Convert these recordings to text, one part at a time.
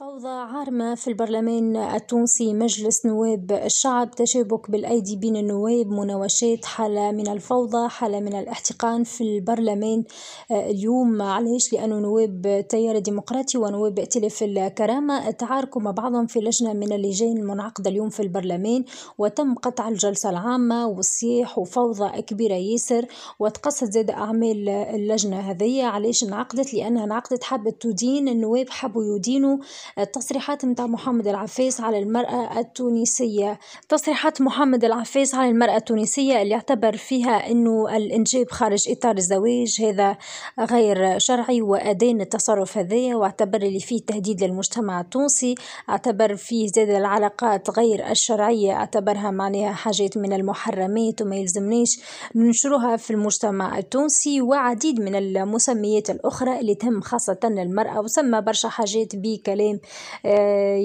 فوضى عارمة في البرلمان التونسي مجلس نواب الشعب تشابك بالأيدي بين النواب مناوشات حالة من الفوضى حالة من الاحتقان في البرلمان آه، اليوم علاش لأنه نواب تيار ديمقراطي ونواب ائتلاف الكرامة تعاركوا مع بعضهم في لجنة من اللجان المنعقدة اليوم في البرلمان وتم قطع الجلسة العامة والصياح وفوضى كبيرة ياسر وتقصد زاد أعمال اللجنة هذه علاش انعقدت لأنها انعقدت حبت تدين النواب حبوا يدينوا التصريحات متاع محمد العفيس على المرأة التونسية تصريحات محمد العفيس على المرأة التونسية اللي اعتبر فيها أنه الإنجاب خارج إطار الزواج هذا غير شرعي وأدين التصرف هذايا واعتبر اللي فيه تهديد للمجتمع التونسي اعتبر فيه زاد العلاقات غير الشرعية اعتبرها معناها حاجات من المحرمات وما يلزمنيش ننشروها في المجتمع التونسي وعديد من المسميات الأخرى اللي تهم خاصة المرأة وسمى برشا حاجات بكلام استخدام آه،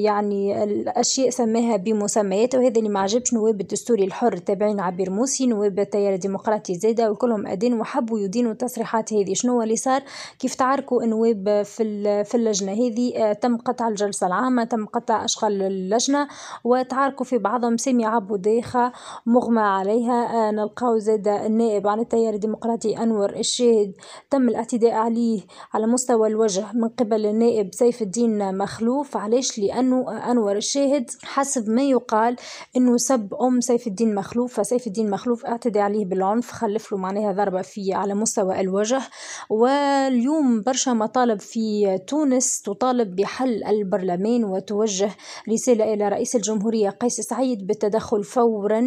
يعني الأشياء سماها بمسمياتها وهذا اللي ما عجبش نواب الدستوري الحر تابعين عبير موسي نواب التيار الديمقراطي زيدا وكلهم أدين وحبوا يدينوا التصريحات هذه شنو اللي صار كيف تعاركوا النواب في في اللجنة هذه آه، تم قطع الجلسة العامة تم قطع أشغال اللجنة وتعاركوا في بعضهم سامي ديخه مغمى عليها آه، نلقاو زاده النائب عن التيار الديمقراطي أنور الشاهد تم الاعتداء عليه على مستوى الوجه من قبل النائب سيف الدين مخ مخلوف علاش لأنه أنور الشاهد حسب ما يقال أنه سب أم سيف الدين مخلوف فسيف الدين مخلوف اعتدى عليه بالعنف خلف له معناها ضربة في على مستوى الوجه واليوم برشا مطالب في تونس تطالب بحل البرلمان وتوجه رسالة إلى رئيس الجمهورية قيس سعيد بالتدخل فورا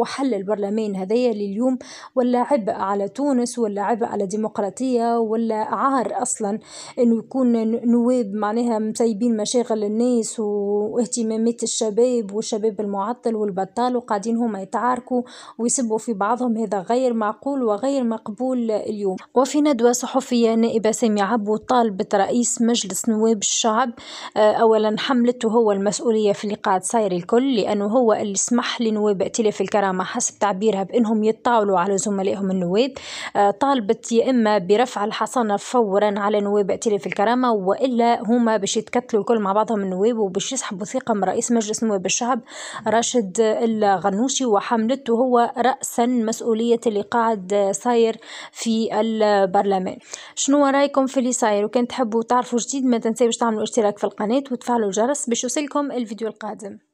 وحل البرلمان هذايا لليوم ولا عبء على تونس ولا عبء على ديمقراطية ولا عار أصلا أنه يكون نواب مع معناها مسيبين مشاغل الناس واهتمامات الشباب والشباب المعطل والبطال وقاعدين هما يتعاركوا ويسبوا في بعضهم هذا غير معقول وغير مقبول اليوم وفي ندوة صحفية نائبة سامي عبو طالبت رئيس مجلس نواب الشعب آه، أولا حملته هو المسؤولية في اللي قاعد صاير الكل لأنه هو اللي سمح لنواب ائتلاف الكرامة حسب تعبيرها بأنهم يتطاولوا على زملائهم النواب آه، طالبت يا إما برفع الحصانة فورا على نواب ائتلاف الكرامة وإلا هم هما باش يتكتلوا الكل مع بعضهم النواب وباش يسحبوا ثقه من رئيس مجلس نواب الشعب راشد الغنوشي وحملته هو راسا مسؤوليه اللي قاعد صاير في البرلمان شنو رايكم في اللي صاير وكان تحبوا تعرفوا جديد ما تنساوش تعملوا اشتراك في القناه وتفعلوا الجرس باش يوصلكم الفيديو القادم